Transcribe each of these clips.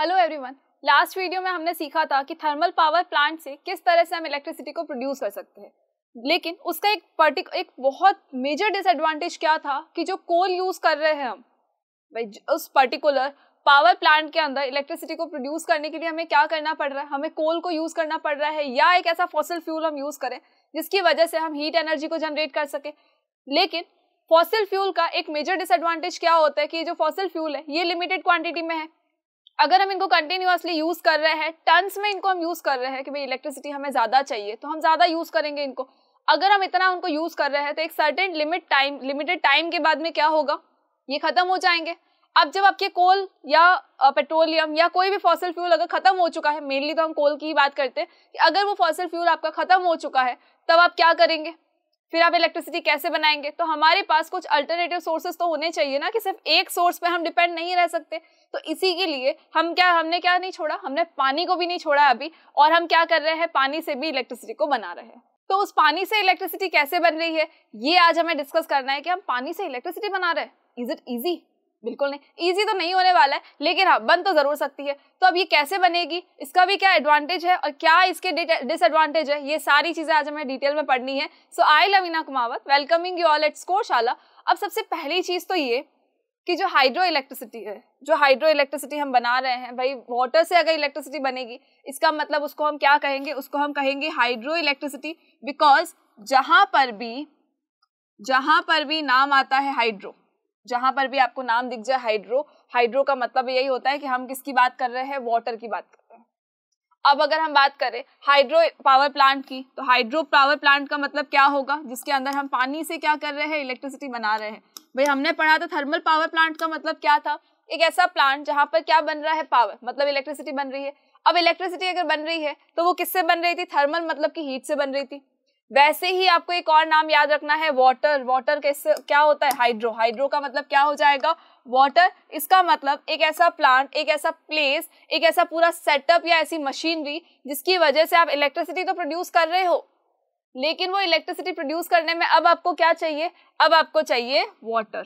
hello everyone last video में हमने सीखा था कि थर्मल पावर प्लांट से किस तरह से हम इलेक्ट्रिसिटी को प्रोड्यूस कर सकते हैं लेकिन उसका एक पर्टिक एक बहुत मेजर डिसएडवांटेज क्या था कि जो कोल यूज़ कर रहे हैं हम भाई उस पर्टिकुलर पावर प्लांट के अंदर इलेक्ट्रिसिटी को प्रोड्यूस करने के लिए हमें क्या करना पड़ रहा है हमें कोल को यूज़ करना पड़ रहा है या एक ऐसा फॉसिल फ्यूल हम यूज़ करें जिसकी वजह से हम हीट एनर्जी को जनरेट कर सकें लेकिन फॉसिल फ्यूल का एक मेजर डिसएडवांटेज क्या होता है कि जो फॉसिल फ्यूल है ये लिमिटेड क्वांटिटी में है अगर हम इनको कंटिन्यूसली यूज कर रहे हैं टंस में इनको हम यूज कर रहे हैं कि भाई इलेक्ट्रिसिटी हमें ज्यादा चाहिए तो हम ज्यादा यूज करेंगे इनको अगर हम इतना उनको यूज कर रहे हैं तो एक certain limit time limited time के बाद में क्या होगा ये खत्म हो जाएंगे अब जब आपके कोल या पेट्रोलियम या कोई भी फॉसल फ्यूल अगर खत्म हो चुका है मेनली तो हम कोल की ही बात करते हैं कि अगर वो फॉसल फ्यूल आपका खत्म हो चुका है तब आप क्या करेंगे फिर आप इलेक्ट्रिसिटी कैसे बनाएंगे तो हमारे पास कुछ अल्टरनेटिव सोर्सेज तो होने चाहिए ना कि सिर्फ एक सोर्स पे हम डिपेंड नहीं रह सकते तो इसी के लिए हम क्या हमने क्या नहीं छोड़ा हमने पानी को भी नहीं छोड़ा अभी और हम क्या कर रहे हैं पानी से भी इलेक्ट्रिसिटी को बना रहे हैं तो उस पानी से इलेक्ट्रिसिटी कैसे बन रही है ये आज हमें डिस्कस करना है कि हम पानी से इलेक्ट्रिसिटी बना रहे हैं इज इट ईजी बिल्कुल नहीं ईजी तो नहीं होने वाला है लेकिन हाँ बन तो ज़रूर सकती है तो अब ये कैसे बनेगी इसका भी क्या एडवांटेज है और क्या इसके डिसएडवांटेज है ये सारी चीज़ें आज हमें डिटेल में पढ़नी है so I Lavina Kumawat welcoming you all at Scoreshala अब सबसे पहली चीज़ तो ये कि जो हाइड्रो इलेक्ट्रिसिटी है जो हाइड्रो इलेक्ट्रिसिटी हम बना रहे हैं भाई वाटर से अगर इलेक्ट्रिसिटी बनेगी इसका मतलब उसको हम क्या कहेंगे उसको हम कहेंगे हाइड्रो इलेक्ट्रिसिटी बिकॉज जहाँ पर भी जहाँ पर भी नाम आता है हाइड्रो जहां पर भी आपको नाम दिख जाए हाइड्रो हाइड्रो का मतलब यही होता है कि हम किसकी बात कर रहे हैं वाटर की बात कर रहे हैं अब अगर हम बात करें हाइड्रो पावर प्लांट की तो हाइड्रो पावर प्लांट का मतलब क्या होगा जिसके अंदर हम पानी से क्या कर रहे हैं इलेक्ट्रिसिटी बना रहे हैं भाई हमने पढ़ा था थर्मल पावर प्लांट का मतलब क्या था एक ऐसा प्लांट जहां पर क्या बन रहा है पावर मतलब इलेक्ट्रिसिटी बन रही है अब इलेक्ट्रिसिटी अगर बन रही है तो वो किससे बन रही थी थर्मल मतलब की हीट से बन रही थी वैसे ही आपको एक और नाम याद रखना है वाटर वाटर कैसे क्या होता है हाइड्रो हाइड्रो का मतलब क्या हो जाएगा वाटर इसका मतलब एक ऐसा प्लांट एक ऐसा प्लेस एक ऐसा पूरा सेटअप या ऐसी मशीनरी जिसकी वजह से आप इलेक्ट्रिसिटी तो प्रोड्यूस कर रहे हो लेकिन वो इलेक्ट्रिसिटी प्रोड्यूस करने में अब आपको क्या चाहिए अब आपको चाहिए वाटर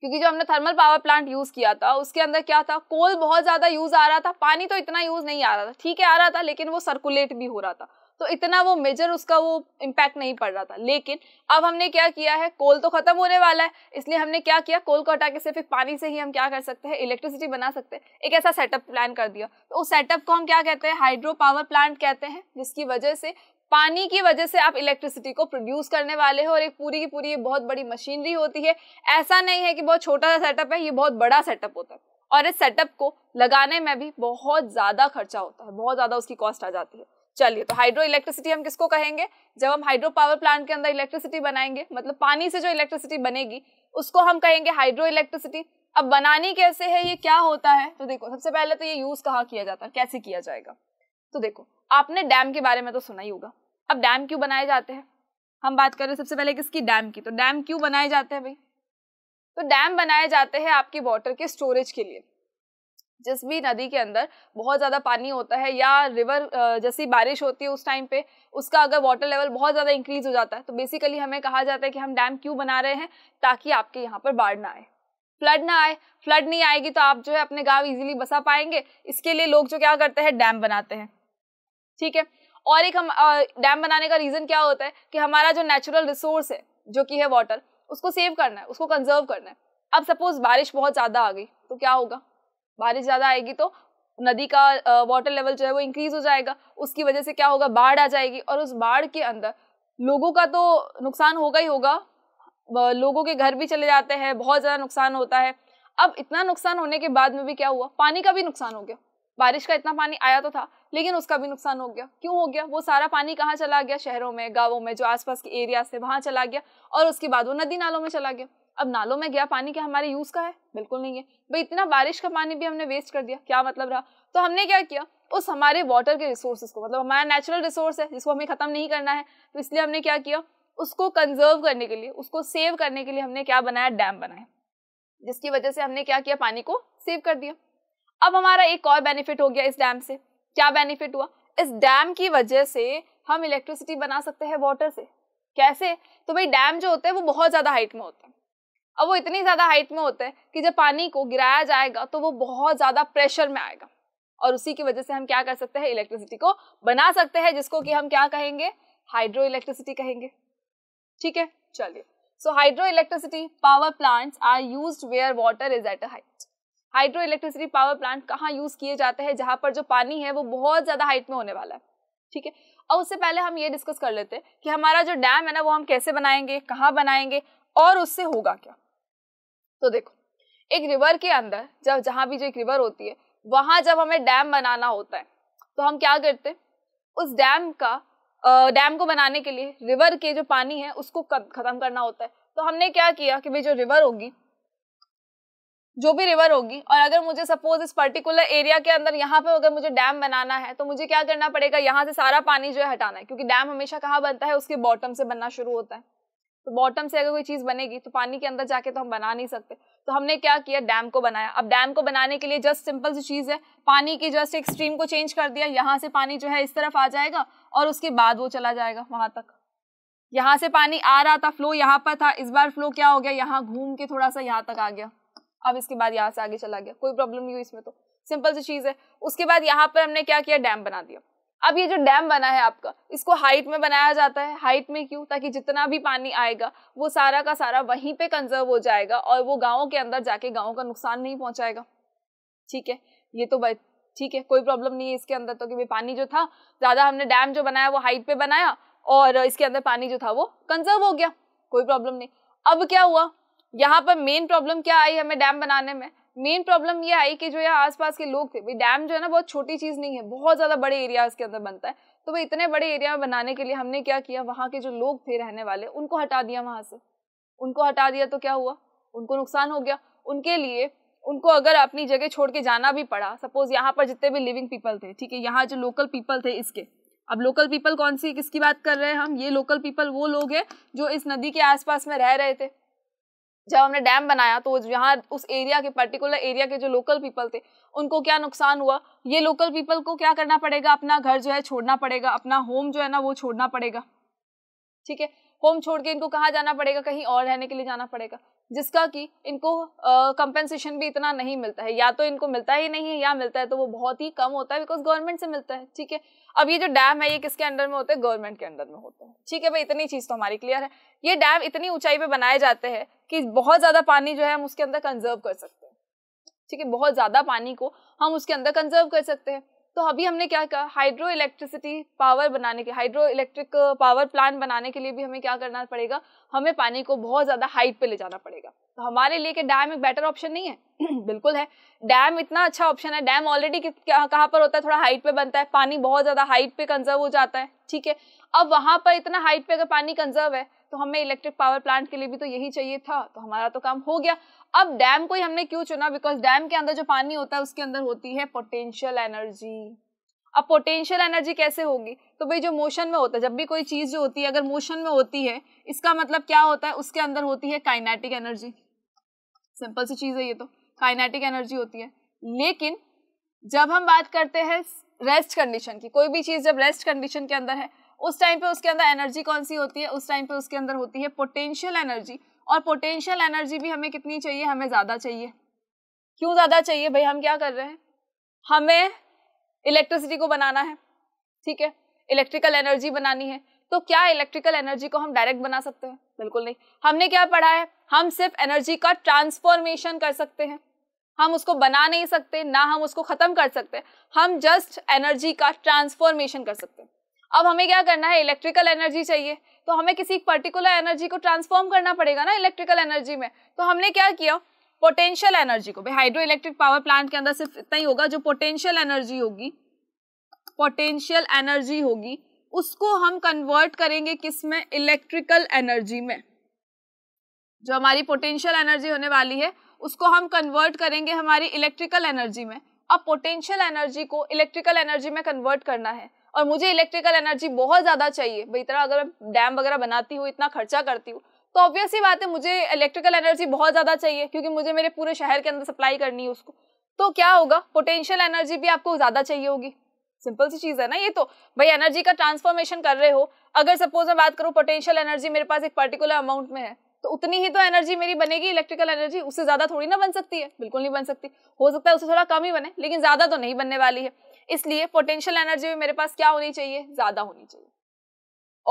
क्योंकि जो हमने थर्मल पावर प्लांट यूज किया था उसके अंदर क्या था कोल बहुत ज्यादा यूज आ रहा था पानी तो इतना यूज नहीं आ रहा था ठीक है आ रहा था लेकिन वो सर्कुलेट भी हो रहा था तो इतना वो मेजर उसका वो इम्पैक्ट नहीं पड़ रहा था लेकिन अब हमने क्या किया है कोल तो खत्म होने वाला है इसलिए हमने क्या किया कोल को हटा के सिर्फ एक पानी से ही हम क्या कर सकते हैं इलेक्ट्रिसिटी बना सकते हैं एक ऐसा सेटअप प्लान कर दिया तो उस सेटअप को हम क्या कहते हैं हाइड्रो पावर प्लांट कहते हैं जिसकी वजह से पानी की वजह से आप इलेक्ट्रिसिटी को प्रोड्यूस करने वाले हो और एक पूरी की पूरी ये बहुत बड़ी मशीनरी होती है ऐसा नहीं है कि बहुत छोटा सा सेटअप है ये बहुत बड़ा सेटअप होता है और इस सेटअप को लगाने में भी बहुत ज़्यादा खर्चा होता है बहुत ज़्यादा उसकी कॉस्ट आ जाती है चलिए तो हाइड्रो इलेक्ट्रिसिटी हम किसको कहेंगे जब हम हाइड्रो पावर प्लांट के अंदर इलेक्ट्रिसिटी बनाएंगे मतलब पानी से जो इलेक्ट्रिसिटी बनेगी उसको हम कहेंगे हाइड्रो इलेक्ट्रिसिटी अब बनानी कैसे है ये क्या होता है तो देखो सबसे पहले तो ये यूज कहाँ किया जाता है कैसे किया जाएगा तो देखो आपने डैम के बारे में तो सुना ही होगा अब डैम क्यों बनाए जाते हैं हम बात कर रहे हैं सबसे पहले किसकी डैम की तो डैम क्यों बनाए जाते हैं भाई तो डैम बनाए जाते हैं आपकी वाटर के स्टोरेज के लिए जिस भी नदी के अंदर बहुत ज़्यादा पानी होता है या रिवर जैसी बारिश होती है उस टाइम पे उसका अगर वाटर लेवल बहुत ज़्यादा इंक्रीज हो जाता है तो बेसिकली हमें कहा जाता है कि हम डैम क्यों बना रहे हैं ताकि आपके यहाँ पर बाढ़ ना आए फ्लड ना आए फ्लड नहीं आएगी तो आप जो है अपने गाँव ईजिली बसा पाएंगे इसके लिए लोग जो क्या करते हैं डैम बनाते हैं ठीक है और एक हम डैम बनाने का रीज़न क्या होता है कि हमारा जो नेचुरल रिसोर्स है जो कि है वाटर उसको सेव करना है उसको कंजर्व करना है अब सपोज बारिश बहुत ज़्यादा आ गई तो क्या होगा बारिश ज़्यादा आएगी तो नदी का वाटर लेवल जो है वो इंक्रीज हो जाएगा उसकी वजह से क्या होगा बाढ़ आ जाएगी और उस बाढ़ के अंदर लोगों का तो नुकसान होगा ही होगा लोगों के घर भी चले जाते हैं बहुत ज़्यादा नुकसान होता है अब इतना नुकसान होने के बाद में भी क्या हुआ पानी का भी नुकसान हो गया बारिश का इतना पानी आया तो था लेकिन उसका भी नुकसान हो गया क्यों हो गया वो सारा पानी कहाँ चला गया शहरों में गाँवों में जो आसपास के एरियाज थे वहाँ चला गया और उसके बाद वो नदी नालों में चला गया अब नालों में गया पानी क्या हमारे यूज़ का है बिल्कुल नहीं है भाई इतना बारिश का पानी भी हमने वेस्ट कर दिया क्या मतलब रहा तो हमने क्या किया उस हमारे वाटर के रिसोर्सेज को मतलब हमारा नेचुरल रिसोर्स है जिसको हमें ख़त्म नहीं करना है तो इसलिए हमने क्या किया उसको कंजर्व करने के लिए उसको सेव करने के लिए हमने क्या बनाया डैम बनाया जिसकी वजह से हमने क्या किया पानी को सेव कर दिया अब हमारा एक और बेनिफिट हो गया इस डैम से क्या बेनिफिट हुआ इस डैम की वजह से हम इलेक्ट्रिसिटी बना सकते हैं वाटर से कैसे तो भाई डैम जो होते हैं वो बहुत ज़्यादा हाइट में होते हैं अब वो इतनी ज़्यादा हाइट में होते हैं कि जब पानी को गिराया जाएगा तो वो बहुत ज़्यादा प्रेशर में आएगा और उसी की वजह से हम क्या कर सकते हैं इलेक्ट्रिसिटी को बना सकते हैं जिसको कि हम क्या कहेंगे हाइड्रो इलेक्ट्रिसिटी कहेंगे ठीक है चलिए so hydro electricity power plants are used where water is at a height hydro electricity power plant कहाँ यूज किए जाते हैं जहाँ पर जो पानी है वो बहुत ज्यादा हाइट में होने वाला है ठीक है और उससे पहले हम ये डिस्कस कर लेते हैं कि हमारा जो डैम है ना वो हम कैसे बनाएंगे कहाँ बनाएंगे और उससे होगा क्या तो देखो एक रिवर के अंदर जब जहाँ भी जो एक रिवर होती है वहाँ जब हमें डैम बनाना होता है तो हम क्या करते हैं उस डैम का डैम को बनाने के लिए रिवर के जो पानी है उसको ख़त्म करना होता है तो हमने क्या किया कि भाई जो रिवर होगी जो भी रिवर होगी और अगर मुझे सपोज इस पर्टिकुलर एरिया के अंदर यहाँ पे अगर मुझे डैम बनाना है तो मुझे क्या करना पड़ेगा यहाँ से सारा पानी जो है हटाना है क्योंकि डैम हमेशा कहाँ बनता है उसके बॉटम से बनना शुरू होता है तो बॉटम से अगर कोई चीज़ बनेगी तो पानी के अंदर जाके तो हम बना नहीं सकते तो हमने क्या किया डैम को बनाया अब डैम को बनाने के लिए जस्ट सिंपल सी चीज़ है पानी की जस्ट एक स्ट्रीम को चेंज कर दिया यहाँ से पानी जो है इस तरफ आ जाएगा और उसके बाद वो चला जाएगा वहां तक यहाँ से पानी आ रहा था फ्लो यहाँ पर था इस बार फ्लो क्या हो गया यहाँ घूम के थोड़ा सा यहाँ तक आ गया अब इसके बाद यहाँ से आगे चला गया कोई प्रॉब्लम नहीं हुई इसमें तो सिंपल सी चीज़ है उसके बाद यहाँ पर हमने क्या किया डैम बना दिया अब ये जो डैम बना है आपका इसको हाइट में बनाया जाता है हाइट में क्यों ताकि जितना भी पानी आएगा वो सारा का सारा वहीं पे कंजर्व हो जाएगा और वो गाँव के अंदर जाके गाँव का नुकसान नहीं पहुंचाएगा ठीक है ये तो ठीक है कोई प्रॉब्लम नहीं है इसके अंदर तो क्योंकि पानी जो था ज़्यादा हमने डैम जो बनाया वो हाइट पे बनाया और इसके अंदर पानी जो था वो कंजर्व हो गया कोई प्रॉब्लम नहीं अब क्या हुआ यहाँ पर मेन प्रॉब्लम क्या आई हमें डैम बनाने में मेन प्रॉब्लम ये आई कि जो यहाँ आसपास के लोग थे भाई डैम जो है ना बहुत छोटी चीज़ नहीं है बहुत ज़्यादा बड़े एरियाज के अंदर बनता है तो भाई इतने बड़े एरिया में बनाने के लिए हमने क्या किया वहाँ के जो लोग थे रहने वाले उनको हटा दिया वहाँ से उनको हटा दिया तो क्या हुआ उनको नुकसान हो गया उनके लिए उनको अगर अपनी जगह छोड़ के जाना भी पड़ा सपोज यहाँ पर जितने भी लिविंग पीपल थे ठीक है यहाँ जो लोकल पीपल थे इसके अब लोकल पीपल कौन सी किसकी बात कर रहे हैं हम ये लोकल पीपल वो लोग हैं जो इस नदी के आसपास में रह रहे थे जब हमने डैम बनाया तो यहाँ उस एरिया के पर्टिकुलर एरिया के जो लोकल पीपल थे उनको क्या नुकसान हुआ ये लोकल पीपल को क्या करना पड़ेगा अपना घर जो है छोड़ना पड़ेगा अपना होम जो है ना वो छोड़ना पड़ेगा ठीक है होम छोड़ के इनको कहाँ जाना पड़ेगा कहीं और रहने के लिए जाना पड़ेगा जिसका कि इनको कंपेंसेशन भी इतना नहीं मिलता है या तो इनको मिलता ही नहीं है या मिलता है तो वो बहुत ही कम होता है बिकॉज गवर्नमेंट से मिलता है ठीक है अब ये जो डैम है ये किसके अंडर में होता है गवर्नमेंट के अंडर में होता है ठीक है भाई इतनी चीज़ तो हमारी क्लियर है ये डैम इतनी ऊंचाई पर बनाए जाते हैं कि बहुत ज़्यादा पानी जो है हम उसके अंदर कंजर्व कर सकते हैं ठीक है बहुत ज़्यादा पानी को हम उसके अंदर कंजर्व कर सकते हैं तो अभी हमने क्या कहा हाइड्रो इलेक्ट्रिसिटी पावर बनाने के हाइड्रो इलेक्ट्रिक पावर प्लांट बनाने के लिए भी हमें क्या करना पड़ेगा हमें पानी को बहुत ज़्यादा हाइट पे ले जाना पड़ेगा तो हमारे लिए कि डैम एक बेटर ऑप्शन नहीं है बिल्कुल है डैम इतना अच्छा ऑप्शन है डैम ऑलरेडी कहाँ पर होता है थोड़ा हाइट पे बनता है पानी बहुत ज़्यादा हाइट पे कंजर्व हो जाता है ठीक है अब वहां पर इतना हाइट पे अगर पानी कंजर्व है तो हमें इलेक्ट्रिक पावर प्लांट के लिए भी तो यही चाहिए था तो हमारा तो काम हो गया अब डैम को ही हमने क्यों चुना बिकॉज डैम के अंदर जो पानी होता है उसके अंदर होती है पोटेंशियल एनर्जी अब पोटेंशियल एनर्जी कैसे होगी तो भाई जो मोशन में होता है जब भी कोई चीज़ जो होती है अगर मोशन में होती है इसका मतलब क्या होता है उसके अंदर होती है काइनेटिक एनर्जी सिंपल सी चीज़ है ये तो काइनेटिक एनर्जी होती है लेकिन जब हम बात करते हैं रेस्ट कंडीशन की कोई भी चीज़ जब रेस्ट कंडीशन के अंदर है उस टाइम पे उसके अंदर एनर्जी कौन सी होती है उस टाइम पे उसके अंदर होती है पोटेंशियल एनर्जी और पोटेंशियल एनर्जी भी हमें कितनी चाहिए हमें ज़्यादा चाहिए क्यों ज़्यादा चाहिए भाई हम क्या कर रहे हैं हमें इलेक्ट्रिसिटी को बनाना है ठीक है इलेक्ट्रिकल एनर्जी बनानी है तो क्या इलेक्ट्रिकल एनर्जी को हम डायरेक्ट बना सकते हैं बिल्कुल नहीं हमने क्या पढ़ा है हम सिर्फ एनर्जी का ट्रांसफॉर्मेशन कर सकते हैं हम उसको बना नहीं सकते ना हम उसको ख़त्म कर सकते हम जस्ट एनर्जी का ट्रांसफॉर्मेशन कर सकते हैं अब हमें क्या करना है इलेक्ट्रिकल एनर्जी चाहिए तो हमें किसी पर्टिकुलर एनर्जी को ट्रांसफॉर्म करना पड़ेगा ना इलेक्ट्रिकल एनर्जी में तो हमने क्या किया पोटेंशियल एनर्जी को भाई हाइड्रो इलेक्ट्रिक पावर प्लांट के अंदर सिर्फ इतना ही होगा जो पोटेंशियल एनर्जी होगी पोटेंशियल एनर्जी होगी उसको हम कन्वर्ट करेंगे किस में इलेक्ट्रिकल एनर्जी में जो हमारी पोटेंशियल एनर्जी होने वाली है उसको हम कन्वर्ट करेंगे हमारी इलेक्ट्रिकल एनर्जी में अब पोटेंशियल एनर्जी को इलेक्ट्रिकल एनर्जी में कन्वर्ट करना है और मुझे इलेक्ट्रिकल एनर्जी बहुत ज़्यादा चाहिए भाई तरह अगर मैं डैम वगैरह बनाती हूँ इतना खर्चा करती हूँ तो ऑब्वियसली बात है मुझे इलेक्ट्रिकल एनर्जी बहुत ज़्यादा चाहिए क्योंकि मुझे मेरे पूरे शहर के अंदर सप्लाई करनी है उसको तो क्या होगा पोटेंशियल एनर्जी भी आपको ज़्यादा चाहिए होगी सिंपल सी चीज़ है ना ये तो भाई एनर्जी का ट्रांसफॉर्मेशन कर रहे हो अगर सपोज मैं बात करूँ पोटेंशियल एनर्जी मेरे पास एक पर्टिकुलर अमाउंट में है तो उतनी ही तो एनर्जी मेरी बनेगी इलेक्ट्रिकल एनर्जी उससे ज़्यादा थोड़ी ना बन सकती है बिल्कुल नहीं बन सकती हो सकता है उससे थोड़ा कम ही बने लेकिन ज़्यादा तो नहीं बनने वाली है इसलिए पोटेंशियल एनर्जी भी मेरे पास क्या होनी चाहिए ज़्यादा होनी चाहिए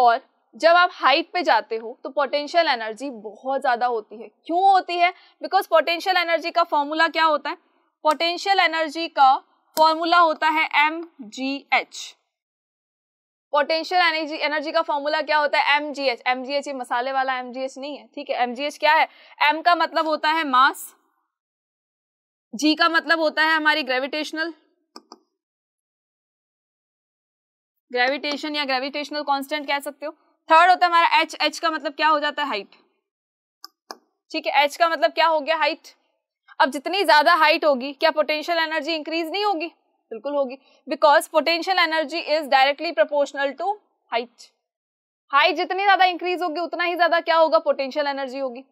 और जब आप हाइट पे जाते हो तो पोटेंशियल एनर्जी बहुत ज़्यादा होती है क्यों होती है बिकॉज पोटेंशियल एनर्जी का फॉर्मूला क्या होता है पोटेंशियल एनर्जी का फॉर्मूला होता है M G H potential energy energy का फॉर्मूला क्या होता है M G H M G H ये मसाले वाला एम जी एच नहीं है ठीक है एम जी एच क्या है एम का मतलब होता है मास जी का मतलब होता है हमारी ग्रेविटेशनल ग्रेविटेशन या ग्रेविटेशनल कांस्टेंट कह सकते हो थर्ड होता है हमारा एच एच का मतलब क्या हो जाता है हाइट ठीक है एच का मतलब क्या हो गया हाइट अब जितनी ज्यादा हाइट होगी क्या पोटेंशियल एनर्जी इंक्रीज नहीं होगी बिल्कुल होगी because potential energy is directly proportional to height height जितनी ज्यादा इंक्रीज होगी उतना ही ज्यादा क्या होगा पोटेंशियल एनर्जी होगी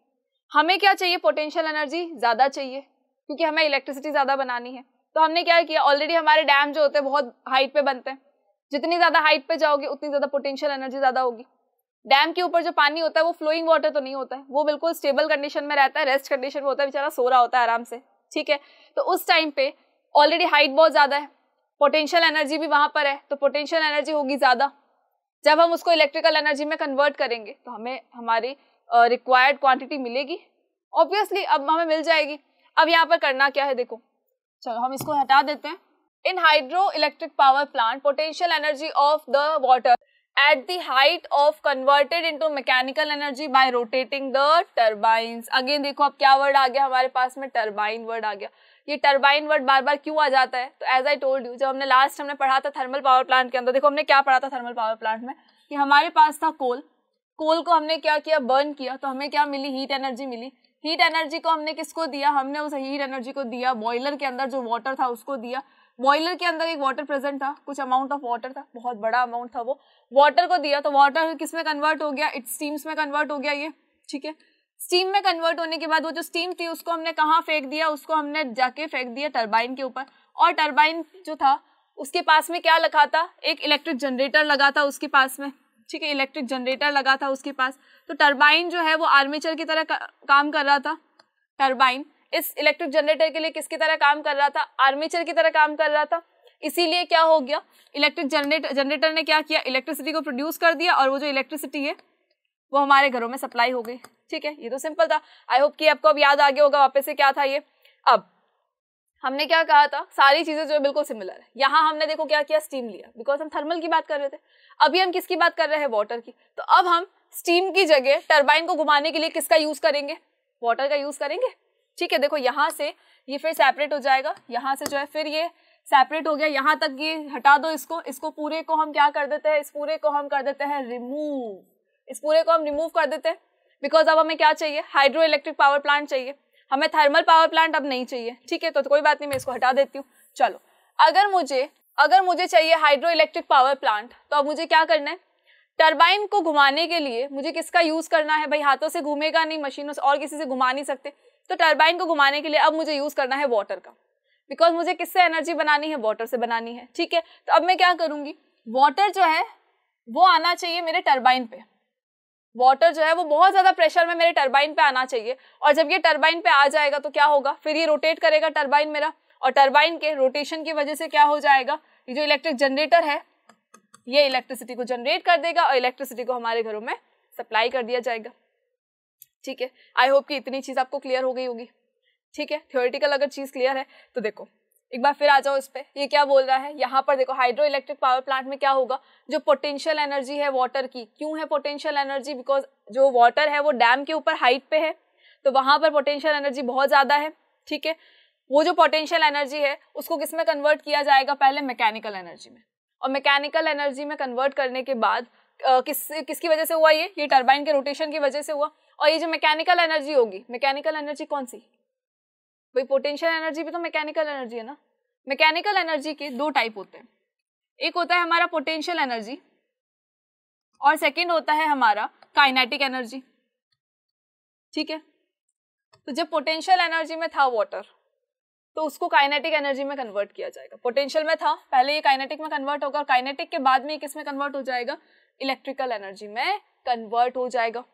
हमें क्या चाहिए पोटेंशियल एनर्जी ज्यादा चाहिए क्योंकि हमें इलेक्ट्रिसिटी ज्यादा बनानी है तो हमने क्या किया ऑलरेडी हमारे डैम जो होते हैं बहुत हाइट पे बनते हैं जितनी ज्यादा हाइट पे जाओगे उतनी ज्यादा पोटेंशियल एनर्जी ज्यादा होगी डैम के ऊपर जो पानी होता है वो फ्लोइंग वाटर तो नहीं होता है वो बिल्कुल स्टेबल कंडीशन में रहता है रेस्ट कंडीशन में होता है बेचारा सो रहा होता है आराम से ठीक है तो उस टाइम पे ऑलरेडी हाइट बहुत ज़्यादा है पोटेंशियल एनर्जी भी वहाँ पर है तो पोटेंशियल एनर्जी होगी ज़्यादा जब हम उसको इलेक्ट्रिकल एनर्जी में कन्वर्ट करेंगे तो हमें हमारी रिक्वायर्ड क्वांटिटी मिलेगी ऑब्वियसली अब हमें मिल जाएगी अब यहाँ पर करना क्या है देखो चलो हम इसको हटा देते हैं in hydroelectric power plant potential energy of the water at the height of converted into mechanical energy by rotating the turbines again देखो अब क्या word आ गया हमारे पास में turbine word आ गया ये टर्बाइन वर्ड बार बार क्यों आ जाता है तो एज आई टोल्ड यू जब हमने लास्ट हमने पढ़ा था थर्मल पावर प्लांट के अंदर देखो हमने क्या पढ़ा था थर्मल पावर प्लांट में कि हमारे पास था कोल कोल को हमने क्या किया बर्न किया तो हमें क्या मिली हीट एनर्जी मिली हीट एनर्जी को हमने किसको दिया हमने उस हीट एनर्जी को दिया बॉयलर के अंदर जो वाटर था उसको दिया बॉयलर के अंदर एक वाटर प्रेजेंट था कुछ अमाउंट ऑफ वाटर था बहुत बड़ा अमाउंट था वो वाटर को दिया तो वाटर किस में कन्वर्ट हो गया इट स्टीम्स में कन्वर्ट हो गया ये ठीक है स्टीम में कन्वर्ट होने के बाद वो जो स्टीम थी उसको हमने कहाँ फेंक दिया उसको हमने जाके फेंक दिया टर्बाइन के ऊपर और टर्बाइन जो था उसके पास में क्या लगा था एक इलेक्ट्रिक जनरेटर लगा था उसके पास में ठीक है इलेक्ट्रिक जनरेटर लगा था उसके पास तो टर्बाइन जो है वो आर्मेचर की तरह का, काम कर रहा था टर्बाइन इस इलेक्ट्रिक जनरेटर के लिए किसकी तरह काम कर रहा था आर्मीचर की तरह काम कर रहा था इसीलिए क्या हो गया इलेक्ट्रिक जनरेटर जनरेटर ने क्या किया इलेक्ट्रिसिटी को प्रोड्यूस कर दिया और वो जो इलेक्ट्रिसिटी है वो हमारे घरों में सप्लाई हो गई ठीक है ये तो सिंपल था आई होप कि आपको अब याद आ गया होगा वापस से क्या था ये अब हमने क्या कहा था सारी चीज़ें जो है बिल्कुल सिमिलर है यहाँ हमने देखो क्या किया स्टीम लिया बिकॉज हम थर्मल की बात कर रहे थे अभी हम किसकी बात कर रहे हैं वाटर की तो अब हम स्टीम की जगह टरबाइन को घुमाने के लिए किसका यूज़ करेंगे वाटर का यूज़ करेंगे ठीक है देखो यहाँ से ये फिर सेपरेट हो जाएगा यहाँ से जो है फिर ये सेपरेट हो गया यहाँ तक ये हटा दो इसको इसको पूरे को हम क्या कर देते हैं इस पूरे को हम कर देते हैं रिमूव इस पूरे को हम रिमूव कर देते हैं बिकॉज अब हमें क्या चाहिए हाइड्रो इलेक्ट्रिक पावर प्लांट चाहिए हमें थर्मल पावर प्लांट अब नहीं चाहिए ठीक है तो, तो कोई बात नहीं मैं इसको हटा देती हूँ चलो अगर मुझे अगर मुझे चाहिए हाइड्रो इलेक्ट्रिक पावर प्लांट तो अब मुझे क्या करना है टर्बाइन को घुमाने के लिए मुझे किसका यूज़ करना है भाई हाथों से घूमेगा नहीं मशीनों से और किसी से घुमा नहीं सकते तो टर्बाइन को घुमाने के लिए अब मुझे यूज़ करना है वाटर का बिकॉज मुझे किससे एनर्जी बनानी है वाटर से बनानी है ठीक है तो अब मैं क्या करूँगी वाटर जो है वो आना चाहिए मेरे टर्बाइन पे वाटर जो है वो बहुत ज़्यादा प्रेशर में मेरे टर्बाइन पे आना चाहिए और जब ये टर्बाइन पे आ जाएगा तो क्या होगा फिर ये रोटेट करेगा टर्बाइन मेरा और टर्बाइन के रोटेशन की वजह से क्या हो जाएगा ये जो इलेक्ट्रिक जनरेटर है ये इलेक्ट्रिसिटी को जनरेट कर देगा और इलेक्ट्रिसिटी को हमारे घरों में सप्लाई कर दिया जाएगा ठीक है आई होप कि इतनी चीज़ आपको क्लियर हो गई होगी ठीक है थियोरेटिकल अगर चीज़ क्लियर है तो देखो एक बार फिर आ जाओ इस पर ये क्या बोल रहा है यहाँ पर देखो हाइड्रो इलेक्ट्रिक पावर प्लांट में क्या होगा जो पोटेंशियल एनर्जी है वाटर की क्यों है पोटेंशियल एनर्जी बिकॉज जो वाटर है वो डैम के ऊपर हाइट पे है तो वहाँ पर पोटेंशियल एनर्जी बहुत ज़्यादा है ठीक है वो जो पोटेंशियल एनर्जी है उसको किस में कन्वर्ट किया जाएगा पहले मैकेनिकल एनर्जी में और मैकेनिकल एनर्जी में कन्वर्ट करने के बाद किस किसकी वजह से हुआ ये ये टर्बाइन के रोटेशन की वजह से हुआ और ये जो मैकेनिकल एनर्जी होगी मैकेनिकल एनर्जी कौन सी भाई पोटेंशियल एनर्जी भी तो मैकेनिकल एनर्जी है ना मैकेनिकल एनर्जी के दो टाइप होते हैं एक होता है हमारा पोटेंशियल एनर्जी और सेकेंड होता है हमारा काइनेटिक एनर्जी ठीक है तो जब पोटेंशियल एनर्जी में था वाटर तो उसको काइनेटिक एनर्जी में कन्वर्ट किया जाएगा पोटेंशियल में था पहले ये काइनेटिक में कन्वर्ट होगा और काइनेटिक के बाद में किस में कन्वर्ट हो जाएगा इलेक्ट्रिकल एनर्जी में कन्वर्ट हो जाएगा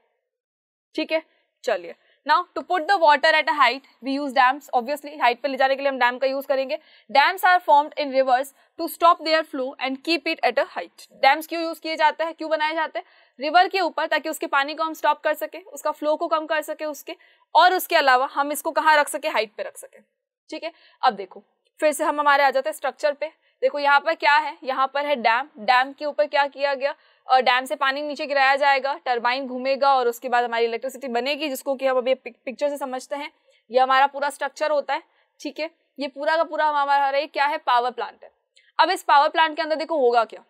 ठीक है चलिए now to put the water at a height we use dams obviously height पर ले जाने के लिए हम डैम का यूज करेंगे dams are formed in rivers to stop their flow and keep it at a height dams क्यों use किए जाते हैं क्यों बनाए जाते हैं रिवर के ऊपर ताकि उसके पानी को हम स्टॉप कर सके उसका फ्लो को कम कर सके उसके और उसके अलावा हम इसको कहाँ रख सके हाइट पे रख सके ठीक है अब देखो फिर से हम हमारे आ जाते हैं स्ट्रक्चर पे देखो यहाँ पर क्या है यहाँ पर है डैम डैम के ऊपर क्या किया गया और डैम से पानी नीचे गिराया जाएगा टरबाइन घूमेगा और उसके बाद हमारी इलेक्ट्रिसिटी बनेगी जिसको कि हम अभी पिक्चर से समझते हैं ये हमारा पूरा स्ट्रक्चर होता है ठीक है ये पूरा का पूरा हमारा क्या है पावर प्लांट है अब इस पावर प्लांट के अंदर देखो होगा क्या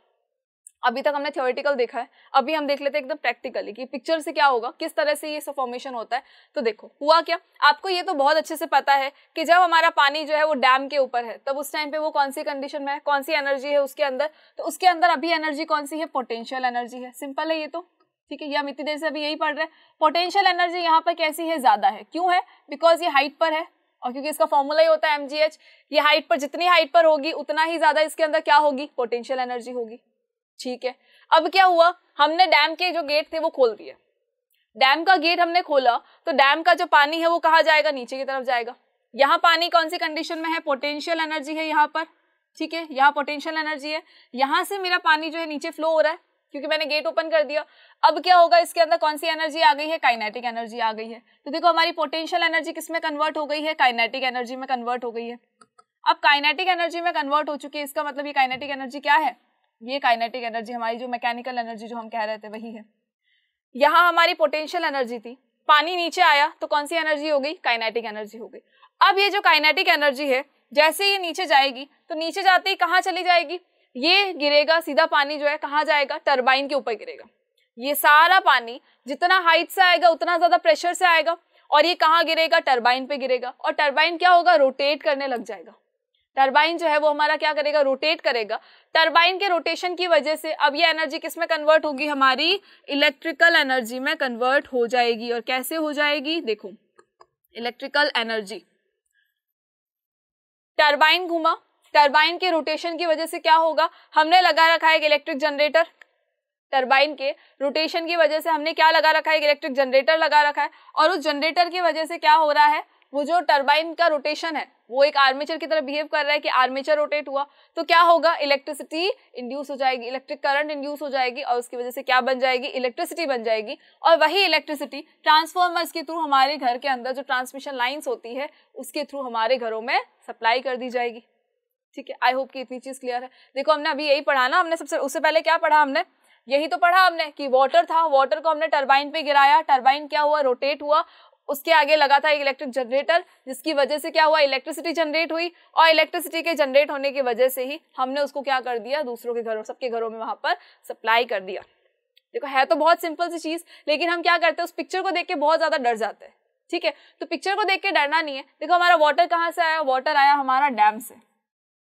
अभी तक हमने थियोरिटिकल देखा है अभी हम देख लेते हैं एकदम प्रैक्टिकली कि पिक्चर से क्या होगा किस तरह से ये फॉर्मेशन होता है तो देखो हुआ क्या आपको ये तो बहुत अच्छे से पता है कि जब हमारा पानी जो है वो डैम के ऊपर है तब उस टाइम पे वो कौन सी कंडीशन में है कौन सी एनर्जी है उसके अंदर तो उसके अंदर अभी एनर्जी कौन सी है पोटेंशियल एनर्जी है सिंपल है ये तो ठीक है ये हम इतनी देर से अभी यही पढ़ रहे हैं पोटेंशियल एनर्जी यहाँ पर कैसी है ज़्यादा है क्यों है बिकॉज ये हाइट पर है और क्योंकि इसका फॉर्मूला ही होता है एम ये हाइट पर जितनी हाइट पर होगी उतना ही ज़्यादा इसके अंदर क्या होगी पोटेंशियल एनर्जी होगी ठीक है अब क्या हुआ हमने डैम के जो गेट थे वो खोल दिए डैम का गेट हमने खोला तो डैम का जो पानी है वो कहाँ जाएगा नीचे की तरफ जाएगा यहाँ पानी कौन सी कंडीशन में है पोटेंशियल एनर्जी है यहाँ पर ठीक है यहाँ पोटेंशियल एनर्जी है यहाँ से मेरा पानी जो है नीचे फ्लो हो रहा है क्योंकि मैंने गेट ओपन कर दिया अब क्या होगा इसके अंदर कौन सी एनर्जी आ गई है काइनेटिक एनर्जी आ गई है तो देखो हमारी पोटेंशियल एनर्जी किस में कन्वर्ट हो गई है काइनेटिक एनर्जी में कन्वर्ट हो गई है अब काइनेटिक एनर्जी में कन्वर्ट हो चुकी है इसका मतलब ये काइनेटिक एनर्जी क्या है ये काइनेटिक एनर्जी हमारी जो मैकेनिकल एनर्जी जो हम कह रहे थे वही है यहाँ हमारी पोटेंशियल एनर्जी थी पानी नीचे आया तो कौन सी एनर्जी हो गई काइनेटिक एनर्जी हो गई अब ये जो काइनेटिक एनर्जी है जैसे ये नीचे जाएगी तो नीचे जाते ही कहाँ चली जाएगी ये गिरेगा सीधा पानी जो है कहाँ जाएगा टर्बाइन के ऊपर गिरेगा ये सारा पानी जितना हाइट से आएगा उतना ज़्यादा प्रेशर से आएगा और ये कहाँ गिरेगा टर्बाइन पे गिरेगा और टर्बाइन क्या होगा रोटेट करने लग जाएगा टर्बाइन जो है वो हमारा क्या करेगा रोटेट करेगा टर्बाइन के रोटेशन की वजह से अब ये एनर्जी किस में कन्वर्ट होगी हमारी इलेक्ट्रिकल एनर्जी में कन्वर्ट हो जाएगी और कैसे हो जाएगी देखो इलेक्ट्रिकल एनर्जी टर्बाइन घुमा टर्बाइन के रोटेशन की वजह से क्या होगा हमने लगा रखा है एक इलेक्ट्रिक जनरेटर टर्बाइन के रोटेशन की वजह से हमने क्या लगा रखा है इलेक्ट्रिक जनरेटर लगा रखा है और उस जनरेटर की वजह से क्या हो रहा है वो जो टर्बाइन का रोटेशन है वो एक आर्मेचर की तरह बिहेव कर रहा है कि आर्मेचर रोटेट हुआ तो क्या होगा इलेक्ट्रिसिटी इंड्यूस हो जाएगी इलेक्ट्रिक करंट इंड्यूस हो जाएगी और उसकी वजह से क्या बन जाएगी इलेक्ट्रिसिटी बन जाएगी और वही इलेक्ट्रिसिटी ट्रांसफॉर्मर्स के थ्रू हमारे घर के अंदर जो ट्रांसमिशन लाइन्स होती है उसके थ्रू हमारे घरों में सप्लाई कर दी जाएगी ठीक है आई होप कि इतनी चीज़ क्लियर है देखो हमने अभी यही पढ़ा ना हमने सबसे उससे पहले क्या पढ़ा हमने यही तो पढ़ा हमने कि वाटर था वाटर को हमने टरबाइन पे गिराया टरबाइन क्या हुआ रोटेट हुआ उसके आगे लगा था एक इलेक्ट्रिक जनरेटर जिसकी वजह से क्या हुआ इलेक्ट्रिसिटी जनरेट हुई और इलेक्ट्रिसिटी के जनरेट होने की वजह से ही हमने उसको क्या कर दिया दूसरों के घरों सबके घरों में वहां पर सप्लाई कर दिया देखो है तो बहुत सिंपल सी चीज लेकिन हम क्या करते हैं उस पिक्चर को देख के बहुत ज्यादा डर जाते हैं ठीक है तो पिक्चर को देख के डरना नहीं है देखो हमारा वाटर कहाँ से आया वाटर आया हमारा डैम से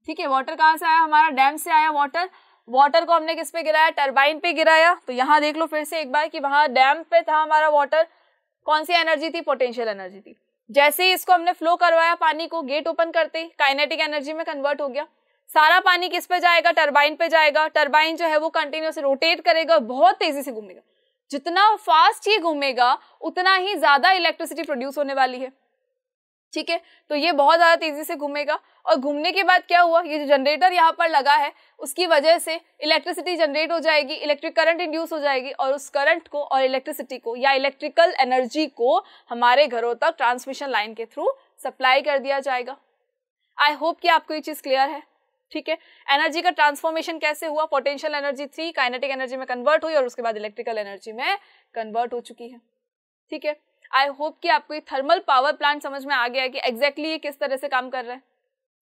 ठीक है वाटर कहाँ से आया हमारा डैम से आया वाटर वाटर को हमने किस पे गिराया टरबाइन पे गिराया तो यहाँ देख लो फिर से एक बार कि वहाँ डैम पे था हमारा वाटर कौन सी एनर्जी थी पोटेंशियल एनर्जी थी जैसे ही इसको हमने फ्लो करवाया पानी को गेट ओपन करते ही काइनेटिक एनर्जी में कन्वर्ट हो गया सारा पानी किस पे जाएगा टरबाइन पे जाएगा टरबाइन जो है वो कंटिन्यूस रोटेट करेगा बहुत तेजी से घूमेगा जितना फास्ट ये घूमेगा उतना ही ज्यादा इलेक्ट्रिसिटी प्रोड्यूस होने वाली है ठीक है तो ये बहुत ज़्यादा तेज़ी से घूमेगा और घूमने के बाद क्या हुआ ये जो जनरेटर यहाँ पर लगा है उसकी वजह से इलेक्ट्रिसिटी जनरेट हो जाएगी इलेक्ट्रिक करंट इंड्यूस हो जाएगी और उस करंट को और इलेक्ट्रिसिटी को या इलेक्ट्रिकल एनर्जी को हमारे घरों तक ट्रांसमिशन लाइन के थ्रू सप्लाई कर दिया जाएगा आई होप कि आपको ये चीज़ क्लियर है ठीक है एनर्जी का ट्रांसफॉर्मेशन कैसे हुआ potential energy three kinetic energy में कन्वर्ट हुई और उसके बाद इलेक्ट्रिकल एनर्जी में कन्वर्ट हो चुकी है ठीक है आई होप कि आपको ये थर्मल पावर प्लांट समझ में आ गया कि एग्जैक्टली exactly ये किस तरह से काम कर रहा है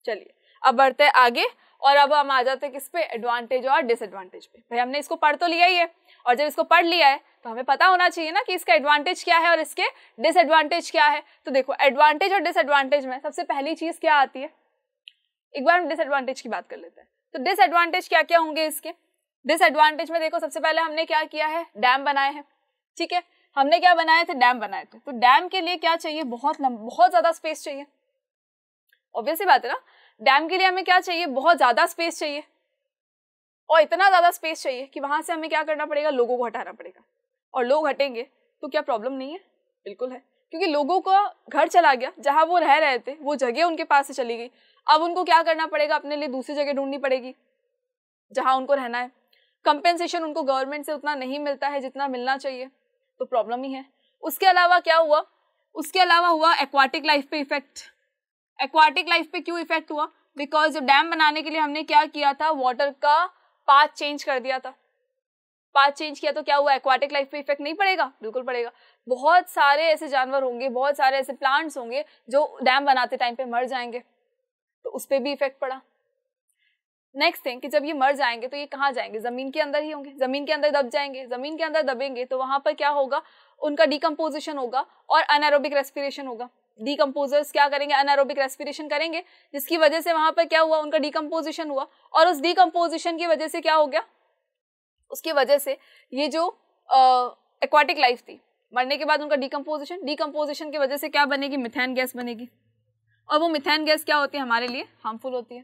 चलिए अब बढ़ते हैं आगे और अब हम आ जाते हैं किस पे एडवांटेज और डिसएडवांटेज पे भाई हमने इसको पढ़ तो लिया ही है और जब इसको पढ़ लिया है तो हमें पता होना चाहिए ना कि इसका एडवांटेज क्या है और इसके डिसएडवांटेज क्या है तो देखो एडवांटेज और डिसएडवांटेज में सबसे पहली चीज़ क्या आती है एक बार हम डिसएडवांटेज की बात कर लेते हैं तो डिसएडवांटेज क्या क्या होंगे इसके डिसएडवांटेज में देखो सबसे पहले हमने क्या किया है डैम बनाए हैं ठीक है हमने क्या बनाए थे डैम बनाए थे तो डैम के लिए क्या चाहिए बहुत बहुत ज्यादा स्पेस चाहिए ऑब्वियसली बात है ना डैम के लिए हमें क्या चाहिए बहुत ज्यादा स्पेस चाहिए और इतना ज्यादा स्पेस चाहिए कि वहां से हमें क्या करना पड़ेगा लोगों को हटाना पड़ेगा और लोग हटेंगे तो क्या प्रॉब्लम नहीं है बिल्कुल है क्योंकि लोगों का घर चला गया जहाँ वो रह रहे थे वो जगह उनके पास से चली गई अब उनको क्या करना पड़ेगा अपने लिए दूसरी जगह ढूंढनी पड़ेगी जहाँ उनको रहना है कंपेंसेशन उनको गवर्नमेंट से उतना नहीं मिलता है जितना मिलना चाहिए तो प्रॉब्लम ही है उसके अलावा क्या हुआ उसके अलावा हुआ एक्वाटिक लाइफ पे इफेक्ट एक्वाटिक लाइफ पे क्यों इफेक्ट हुआ बिकॉज जब डैम बनाने के लिए हमने क्या किया था वाटर का पाथ चेंज कर दिया था पाथ चेंज किया तो क्या हुआ एक्वाटिक लाइफ पे इफेक्ट नहीं पड़ेगा बिल्कुल पड़ेगा बहुत सारे ऐसे जानवर होंगे बहुत सारे ऐसे प्लांट्स होंगे जो डैम बनाते टाइम पे मर जाएंगे तो उस पर भी इफेक्ट पड़ा नेक्स्ट थिंग कि जब ये मर जाएंगे तो ये कहाँ जाएंगे जमीन के अंदर ही होंगे जमीन के अंदर दब जाएंगे जमीन के अंदर दबेंगे तो वहां पर क्या होगा उनका डिकम्पोजिशन होगा और अनारोबिक रेस्पिरेशन होगा डिकम्पोजर्स क्या करेंगे अनारोबिक रेस्पिरेशन करेंगे जिसकी वजह से वहां पर क्या हुआ उनका डिकम्पोजिशन हुआ और उस डिकम्पोजिशन की वजह से क्या हो गया उसकी वजह से ये जो एक्वाटिक लाइफ थी मरने के बाद उनका डिकम्पोजिशन डिकम्पोजिशन की वजह से क्या बनेगी मिथेन गैस बनेगी और वो मिथेन गैस क्या होती है हमारे लिए हार्मफुल होती है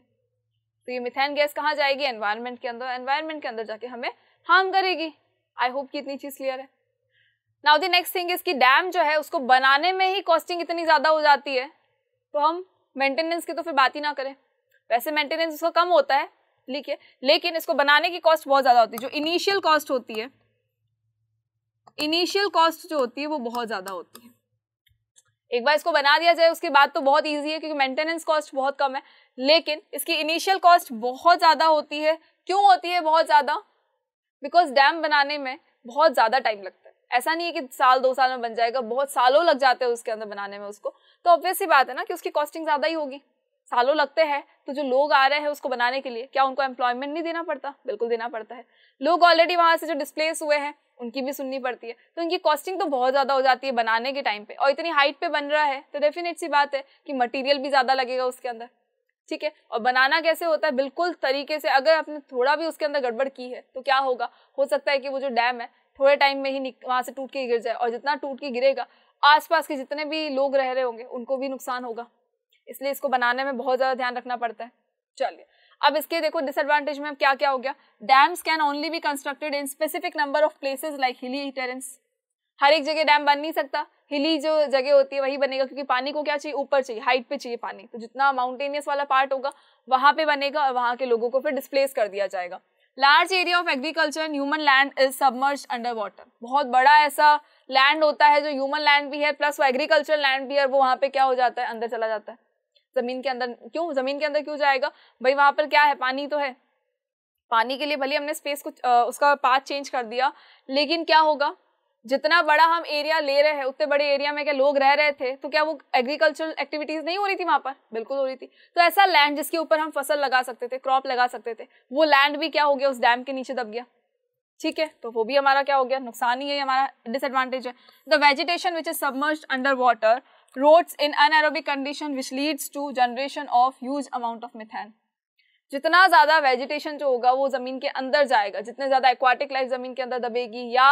तो ये मिथेन गैस कहाँ जाएगी एनवायरनमेंट के अंदर एनवायरनमेंट के अंदर जाके हमें हार्म करेगी आई होप कि इतनी चीज़ क्लियर है नाउ दी नेक्स्ट थिंग इसकी डैम जो है उसको बनाने में ही कॉस्टिंग इतनी ज़्यादा हो जाती है तो हम मेंटेनेंस की तो फिर बात ही ना करें वैसे मेंटेनेंस उसका कम होता है लिखिए लेकिन इसको बनाने की कॉस्ट बहुत ज़्यादा होती है जो इनिशियल कॉस्ट होती है इनिशियल कॉस्ट जो होती है वो बहुत ज़्यादा होती है एक बार इसको बना दिया जाए उसके बाद तो बहुत ईजी है क्योंकि मेंटेनेंस कॉस्ट बहुत कम है लेकिन इसकी इनिशियल कॉस्ट बहुत ज़्यादा होती है क्यों होती है बहुत ज़्यादा बिकॉज डैम बनाने में बहुत ज़्यादा टाइम लगता है ऐसा नहीं है कि साल दो साल में बन जाएगा बहुत सालों लग जाते हैं उसके अंदर बनाने में उसको तो ऑब्वियस ही बात है ना कि उसकी कॉस्टिंग ज़्यादा ही होगी सालों लगते हैं तो जो लोग आ रहे हैं उसको बनाने के लिए क्या उनको एम्प्लॉयमेंट नहीं देना पड़ता बिल्कुल देना पड़ता है लोग ऑलरेडी वहाँ से जो डिस्प्लेस हुए हैं उनकी भी सुननी पड़ती है तो उनकी कॉस्टिंग तो बहुत ज़्यादा हो जाती है बनाने के टाइम पे और इतनी हाइट पे बन रहा है तो डेफिनेट सी बात है कि मटेरियल भी ज़्यादा लगेगा उसके अंदर ठीक है और बनाना कैसे होता है बिल्कुल तरीके से अगर आपने थोड़ा भी उसके अंदर गड़बड़ की है तो क्या होगा हो सकता है कि वो जो डैम है थोड़े टाइम में ही वहाँ से टूट के गिर जाए और जितना टूट के गिरेगा आसपास के जितने भी लोग रह रहे होंगे उनको भी नुकसान होगा इसलिए इसको बनाने में बहुत ज़्यादा ध्यान रखना पड़ता है चलिए अब इसके देखो डिसएडवांटेज में क्या क्या हो गया dams can only be constructed in specific number of places like hilly terrains हर एक जगह डैम बन नहीं सकता हिली जो जगह होती है वही बनेगा क्योंकि पानी को क्या चाहिए ऊपर चाहिए हाइट पे चाहिए पानी तो जितना माउंटेनियस वाला पार्ट होगा वहाँ पे बनेगा और वहाँ के लोगों को फिर डिस्प्लेस कर दिया जाएगा large area of agriculture and human land is submerge under water बहुत बड़ा ऐसा लैंड होता है जो ह्यूमन लैंड भी है प्लस वो एग्रीकल्चर लैंड भी है वो वहाँ पे क्या हो जाता है अंदर चला जाता है जमीन के अंदर क्यों जमीन के अंदर क्यों जाएगा भाई वहां पर क्या है पानी तो है पानी के लिए भले हमने स्पेस को आ, उसका पाथ चेंज कर दिया लेकिन क्या होगा जितना बड़ा हम एरिया ले रहे हैं उतने बड़े एरिया में क्या लोग रह रहे थे तो क्या वो एग्रीकल्चरल एक्टिविटीज नहीं हो रही थी वहां पर बिल्कुल हो रही थी तो ऐसा लैंड जिसके ऊपर हम फसल लगा सकते थे क्रॉप लगा सकते थे वो लैंड भी क्या हो गया उस डैम के नीचे दब गया ठीक है तो वो भी हमारा क्या हो गया नुकसान ही है हमारा डिसएडवांटेज है the vegetation which is submerge under water roads in anaerobic condition which leads to generation of huge amount of methane जितना ज़्यादा वेजिटेशन जो होगा वो ज़मीन के अंदर जाएगा जितने ज़्यादा एक्वाटिक लाइफ ज़मीन के अंदर दबेगी या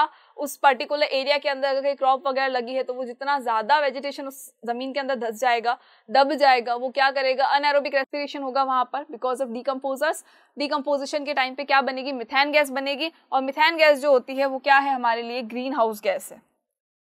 उस पर्टिकुलर एरिया के अंदर अगर क्रॉप वगैरह लगी है तो वो जितना ज़्यादा वेजिटेशन उस ज़मीन के अंदर धस जाएगा दब जाएगा वो क्या करेगा अनएरोबिक रेस्पिरेशन होगा वहाँ पर बिकॉज ऑफ डिकम्पोजर्स डिकम्पोजिशन के टाइम पे क्या बनेगी मिथैन गैस बनेगी और मिथैन गैस जो होती है वो क्या है हमारे लिए ग्रीन हाउस गैस है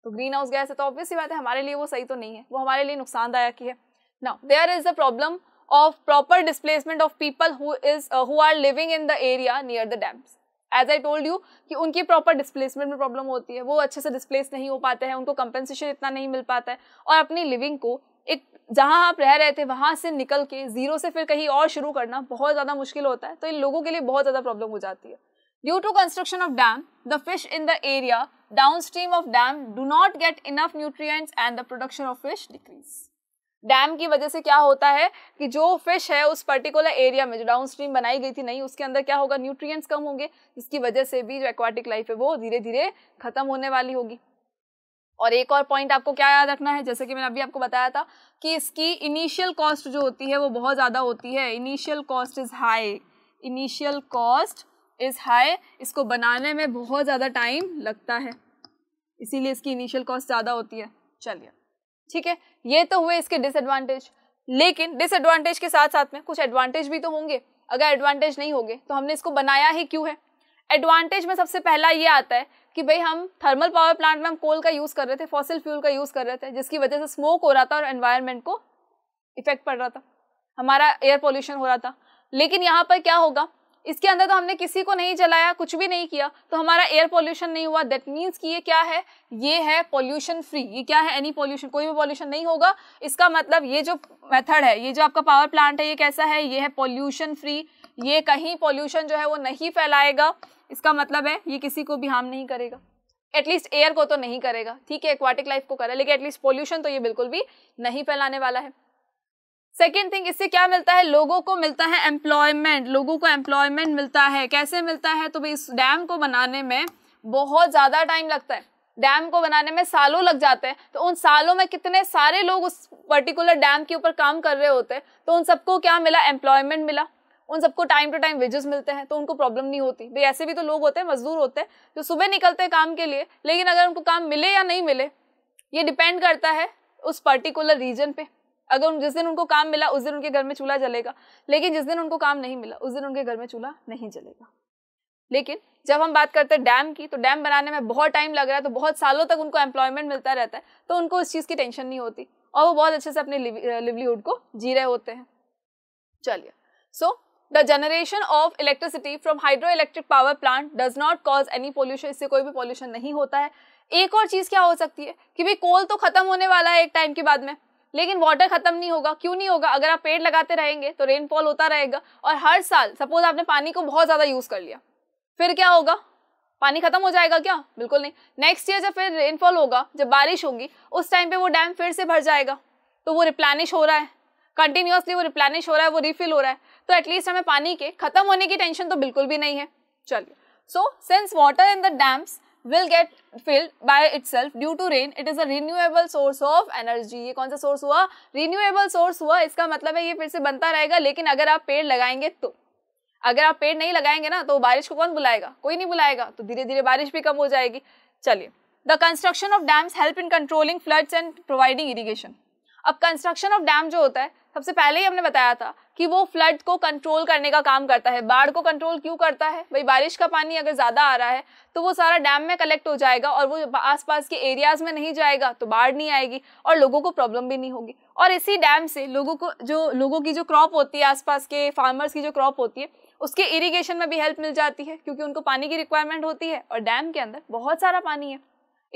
तो ग्रीन हाउस गैस है तो ऑब्वियसली बात है हमारे लिए वो सही तो नहीं है वो हमारे लिए नुकसानदायक ही है ना there is the problem of proper displacement of people who is who are living in the area near the dams as I told you कि उनकी प्रॉपर डिस्प्लेसमेंट में प्रॉब्लम होती है वो अच्छे से डिस्प्लेस नहीं हो पाते हैं उनको कंपनसेशन इतना नहीं मिल पाता है और अपनी लिविंग को एक जहाँ आप रह रहे थे वहाँ से निकल के ज़ीरो से फिर कहीं और शुरू करना बहुत ज़्यादा मुश्किल होता है तो इन लोगों के लिए बहुत ज़्यादा प्रॉब्लम हो जाती है due to construction of dam the fish in the area downstream of dam do not get enough nutrients and the production of fish decrease dam की वजह से क्या होता है कि जो फिश है उस पर्टिकुलर एरिया में जो डाउन स्ट्रीम बनाई गई थी नहीं उसके अंदर क्या होगा न्यूट्रिएंट्स कम होंगे जिसकी वजह से भी जो एक्वाटिक लाइफ है वो धीरे धीरे खत्म होने वाली होगी और एक और पॉइंट आपको क्या याद रखना है जैसे कि मैंने अभी आपको बताया था कि इसकी इनिशियल कॉस्ट जो होती है वो बहुत ज़्यादा होती है initial cost is high initial cost is high इसको बनाने में बहुत ज़्यादा टाइम लगता है इसीलिए इसकी इनिशियल कॉस्ट ज़्यादा होती है चलिए ठीक है ये तो हुए इसके डिसएडवांटेज लेकिन डिसएडवांटेज के साथ साथ में कुछ एडवांटेज भी तो होंगे अगर एडवांटेज नहीं होंगे तो हमने इसको बनाया ही क्यों है एडवांटेज में सबसे पहला ये आता है कि भाई हम थर्मल पावर प्लांट में हम कोल का यूज़ कर रहे थे फॉसिल फ्यूल का यूज़ कर रहे थे जिसकी वजह से स्मोक हो रहा था और एनवायरमेंट को इफेक्ट पड़ रहा था हमारा एयर पोल्यूशन हो रहा था लेकिन यहाँ पर क्या होगा इसके अंदर तो हमने किसी को नहीं जलाया कुछ भी नहीं किया तो हमारा एयर पॉल्यूशन नहीं हुआ दैट मीन्स कि ये क्या है ये है पॉल्यूशन फ्री ये क्या है एनी पॉल्यूशन कोई भी पॉल्यूशन नहीं होगा इसका मतलब ये जो मेथड है ये जो आपका पावर प्लांट है ये कैसा है ये है पॉल्यूशन फ्री ये कहीं पॉल्यूशन जो है वो नहीं फैलाएगा इसका मतलब है ये किसी को भी हार्म नहीं करेगा एटलीस्ट एयर को तो नहीं करेगा ठीक है एक्वाटिक लाइफ को करे लेकिन एटलीस्ट पॉल्यूशन तो ये बिल्कुल भी नहीं फैलाने वाला है सेकेंड थिंग इससे क्या मिलता है लोगों को मिलता है एम्प्लॉयमेंट लोगों को एम्प्लॉयमेंट मिलता है कैसे मिलता है तो भाई इस डैम को बनाने में बहुत ज़्यादा टाइम लगता है डैम को बनाने में सालों लग जाते हैं तो उन सालों में कितने सारे लोग उस पर्टिकुलर डैम के ऊपर काम कर रहे होते हैं तो उन सबको क्या मिला एम्प्लॉयमेंट मिला उन सबको टाइम टू टाइम वेजेस मिलते हैं तो उनको प्रॉब्लम नहीं होती भाई ऐसे भी तो लोग होते हैं मजदूर होते हैं जो सुबह निकलते हैं काम के लिए लेकिन अगर उनको काम मिले या नहीं मिले ये डिपेंड करता है उस पर्टिकुलर रीजन पर अगर उन जिस दिन उनको काम मिला उस दिन उनके घर में चूल्हा जलेगा लेकिन जिस दिन उनको काम नहीं मिला उस दिन उनके घर में चूल्हा नहीं जलेगा लेकिन जब हम बात करते हैं डैम की तो डैम बनाने में बहुत टाइम लग रहा है तो बहुत सालों तक उनको एम्प्लॉयमेंट मिलता रहता है तो उनको उस चीज़ की टेंशन नहीं होती और वो बहुत अच्छे से अपने लिवलीहुड को जी रहे होते हैं चलिए so the generation of electricity from hydro electric power plant does not cause any pollution इससे कोई भी पॉल्यूशन नहीं होता है एक और चीज़ क्या हो सकती है कि भाई कोल तो खत्म होने वाला है एक टाइम के बाद में लेकिन वाटर खत्म नहीं होगा क्यों नहीं होगा अगर आप पेड़ लगाते रहेंगे तो रेनफॉल होता रहेगा और हर साल सपोज आपने पानी को बहुत ज़्यादा यूज़ कर लिया फिर क्या होगा पानी खत्म हो जाएगा क्या बिल्कुल नहीं नेक्स्ट ईयर जब फिर रेनफॉल होगा जब बारिश होगी उस टाइम पे वो डैम फिर से भर जाएगा तो वो रिप्लानिश हो रहा है कंटिन्यूसली वो रिप्लानिश हो रहा है वो रिफिल हो रहा है तो एटलीस्ट हमें पानी के खत्म होने की टेंशन तो बिल्कुल भी नहीं है चलिए so since water in the dams will get filled by itself due to rain it is a renewable source of energy ये कौन सा source हुआ renewable source हुआ इसका मतलब है ये फिर से बनता रहेगा लेकिन अगर आप पेड़ लगाएंगे तो अगर आप पेड़ नहीं लगाएंगे ना तो बारिश को कौन बुलाएगा कोई नहीं बुलाएगा तो धीरे धीरे बारिश भी कम हो जाएगी चलिए the construction of dams help in controlling floods and providing irrigation अब कंस्ट्रक्शन ऑफ डैम जो होता है सबसे पहले ही हमने बताया था कि वो फ्लड को कंट्रोल करने का काम करता है बाढ़ को कंट्रोल क्यों करता है भाई बारिश का पानी अगर ज़्यादा आ रहा है तो वो सारा डैम में कलेक्ट हो जाएगा और वो आसपास के एरियाज़ में नहीं जाएगा तो बाढ़ नहीं आएगी और लोगों को प्रॉब्लम भी नहीं होगी और इसी डैम से लोगों को जो लोगों की जो क्रॉप होती है आसपास के फार्मर्स की जो क्रॉप होती है उसके इरीगेशन में भी हेल्प मिल जाती है क्योंकि उनको पानी की रिक्वायरमेंट होती है और डैम के अंदर बहुत सारा पानी है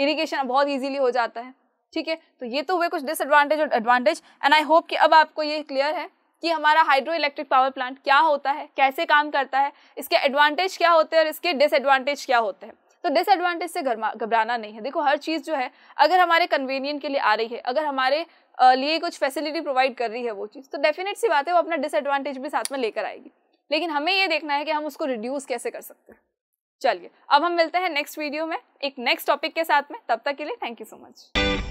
इरीगेशन बहुत ईजिली हो जाता है ठीक है तो ये तो हुए कुछ डिसएडवांटेज और एडवांटेज एंड आई होप कि अब आपको ये क्लियर है कि हमारा हाइड्रो इलेक्ट्रिक पावर प्लांट क्या होता है कैसे काम करता है इसके एडवांटेज क्या होते हैं और इसके डिसएडवांटेज क्या होते हैं तो डिसएडवांटेज से घबराना नहीं है देखो हर चीज़ जो है अगर हमारे कन्वीनियंट के लिए आ रही है अगर हमारे लिए कुछ फैसिलिटी प्रोवाइड कर रही है वो चीज़ तो डेफिनेट सी बात है वो अपना डिसएडवांटेज भी साथ में लेकर आएगी लेकिन हमें ये देखना है कि हम उसको रिड्यूस कैसे कर सकते हैं चलिए अब हम मिलते हैं नेक्स्ट वीडियो में एक नेक्स्ट टॉपिक के साथ में तब तक के लिए थैंक यू सो मच